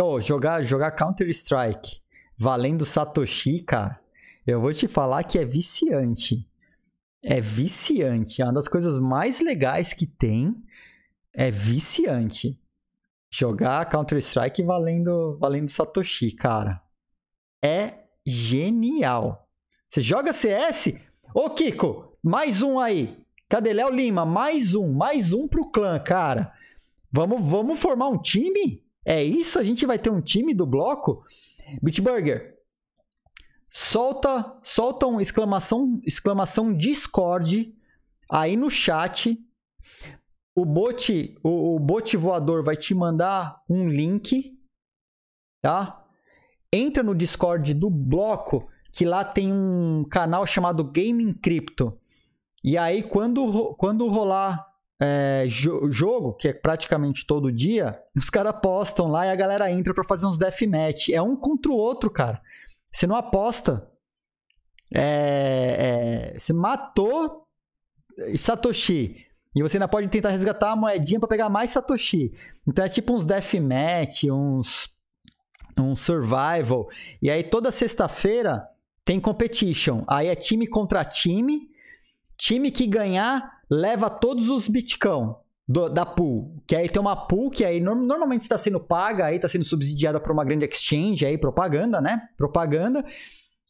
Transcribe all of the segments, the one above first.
Oh, jogar jogar Counter-Strike valendo Satoshi, cara, eu vou te falar que é viciante. É viciante. É uma das coisas mais legais que tem. É viciante. Jogar Counter-Strike valendo, valendo Satoshi, cara. É genial. Você joga CS? Ô, Kiko, mais um aí. Cadê Léo Lima? Mais um, mais um pro clã, cara. Vamos, vamos formar um time? É isso? A gente vai ter um time do bloco? Bitburger, solta, solta um exclamação, exclamação Discord aí no chat. O bot, o, o bot voador vai te mandar um link, tá? Entra no Discord do bloco, que lá tem um canal chamado Gaming Crypto. E aí quando quando rolar é, jo jogo, que é praticamente todo dia, os caras apostam lá e a galera entra para fazer uns deathmatch. É um contra o outro, cara. Você não aposta. É, é, você matou Satoshi. E você ainda pode tentar resgatar a moedinha para pegar mais Satoshi. Então é tipo uns deathmatch, uns. Um survival. E aí toda sexta-feira tem competition. Aí é time contra time Time que ganhar leva todos os bitcão do, da pool. Que aí tem uma pool que aí normalmente está sendo paga, aí está sendo subsidiada por uma grande exchange, aí propaganda, né? Propaganda.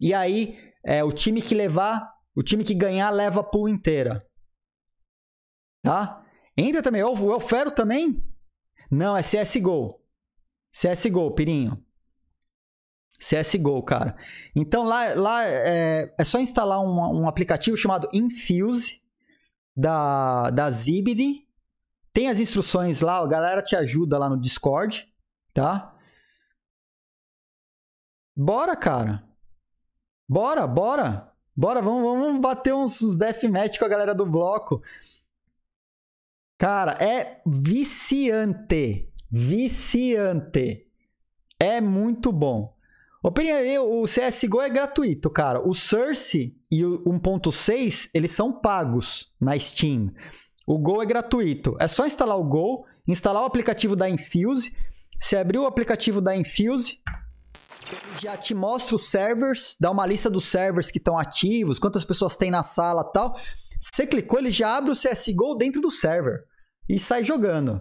E aí é, o time que levar, o time que ganhar leva a pool inteira. Tá? Entra também, o Elfero também? Não, é CSGO. CSGO, Pirinho. CSGO, cara. Então lá, lá é, é só instalar um, um, aplicativo chamado Infuse da, da Zibidi. Tem as instruções lá, a galera te ajuda lá no Discord, tá? Bora, cara. Bora, bora. Bora, vamos, vamos bater uns, uns deathmatch com a galera do bloco. Cara, é viciante. Viciante. É muito bom. O CSGO é gratuito, cara. O Source e o 1.6, eles são pagos na Steam. O Go é gratuito. É só instalar o Go, instalar o aplicativo da Infuse. Você abrir o aplicativo da Infuse, ele já te mostra os servers, dá uma lista dos servers que estão ativos, quantas pessoas tem na sala tal. Você clicou, ele já abre o CSGO dentro do server e sai jogando.